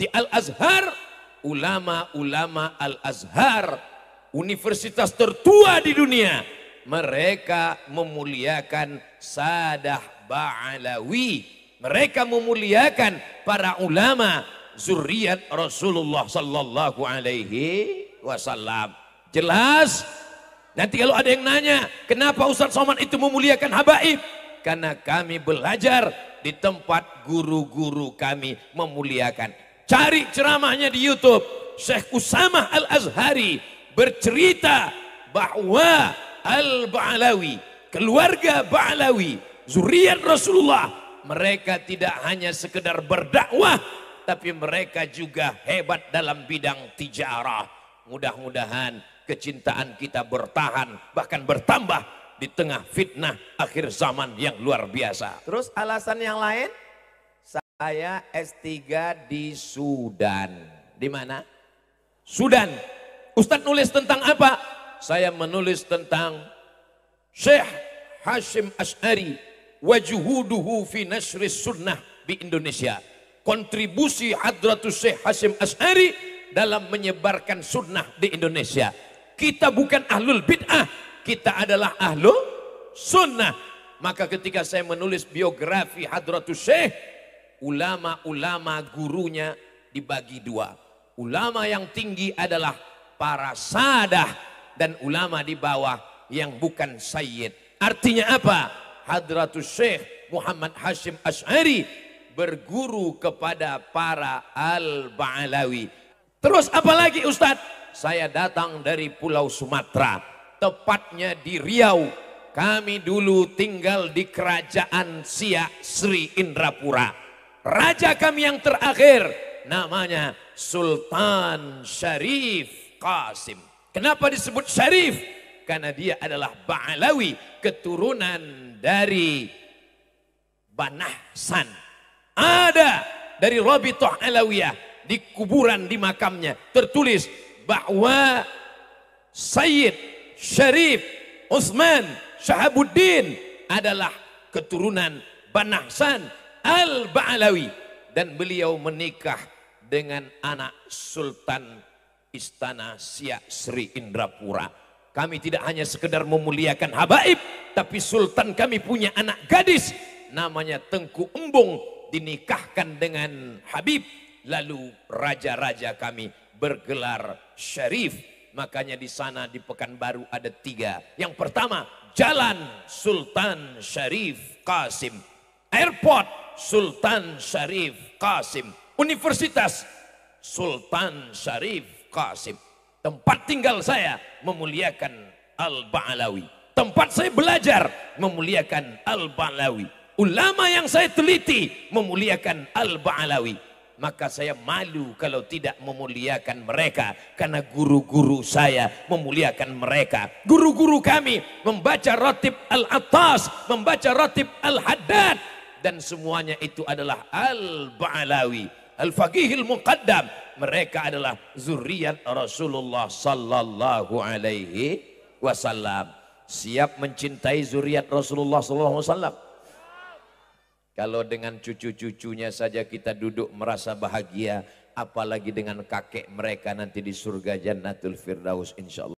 di Al-Azhar, ulama-ulama Al-Azhar, universitas tertua di dunia, mereka memuliakan Sadah Ba'alawi. Mereka memuliakan para ulama zuriat Rasulullah sallallahu alaihi wasallam. Jelas? Nanti kalau ada yang nanya, kenapa Ustaz Somad itu memuliakan habaib? Karena kami belajar di tempat guru-guru kami memuliakan Cari ceramahnya di YouTube. Syekh Usama Al-Azhari bercerita bahwa Al-Ba'alawi, keluarga Ba'alawi, zuriat Rasulullah, mereka tidak hanya sekedar berdakwah, tapi mereka juga hebat dalam bidang tijarah. Mudah-mudahan kecintaan kita bertahan, bahkan bertambah di tengah fitnah akhir zaman yang luar biasa. Terus alasan yang lain? Saya S3 di Sudan. Di mana? Sudan. Ustadz nulis tentang apa? Saya menulis tentang Syekh Hashim Ash'ari wajuhuduhu fi nasri sunnah di Indonesia. Kontribusi Hadratus Syekh Hashim Ash'ari dalam menyebarkan sunnah di Indonesia. Kita bukan ahlul bid'ah, kita adalah ahlul sunnah. Maka ketika saya menulis biografi Hadratus Syekh, ulama-ulama gurunya dibagi dua. Ulama yang tinggi adalah para sadah dan ulama di bawah yang bukan sayyid. Artinya apa? Hadratus Syekh Muhammad Hashim Ash'ari berguru kepada para Al-Ba'alawi. Terus apalagi Ustadz? Saya datang dari Pulau Sumatera, tepatnya di Riau. Kami dulu tinggal di kerajaan Siak Sri Indrapura. Raja kami yang terakhir namanya Sultan Syarif Qasim. Kenapa disebut Syarif? Karena dia adalah Ba'alawi keturunan dari Banahsan. Ada dari Rabitoh Alawiyah di kuburan di makamnya tertulis bahwa Sayyid Syarif Utsman Syahabuddin adalah keturunan Banahsan Al-Ba'lawi dan beliau menikah dengan anak Sultan Istana Siak Sri Indrapura. Kami tidak hanya sekedar memuliakan habaib, tapi sultan kami punya anak gadis namanya Tengku Embung dinikahkan dengan Habib lalu raja-raja kami bergelar syarif makanya di sana di Pekanbaru ada tiga yang pertama Jalan Sultan Syarif Kasim Airport Sultan Syarif Qasim. Universitas Sultan Syarif Qasim. Tempat tinggal saya memuliakan Al-Ba'lawi. Tempat saya belajar memuliakan Al-Ba'lawi. Ulama yang saya teliti memuliakan Al-Ba'lawi. Maka saya malu kalau tidak memuliakan mereka. Karena guru-guru saya memuliakan mereka. Guru-guru kami membaca Ratib Al-Attas, membaca Ratib Al-Haddad, dan semuanya itu adalah Al-Ba'alawi Al-Faqihil Muqaddam mereka adalah zuriat Rasulullah sallallahu alaihi wasallam siap mencintai zuriat Rasulullah sallallahu alaihi wasallam kalau dengan cucu-cucunya saja kita duduk merasa bahagia apalagi dengan kakek mereka nanti di surga Jannatul Firdaus insyaallah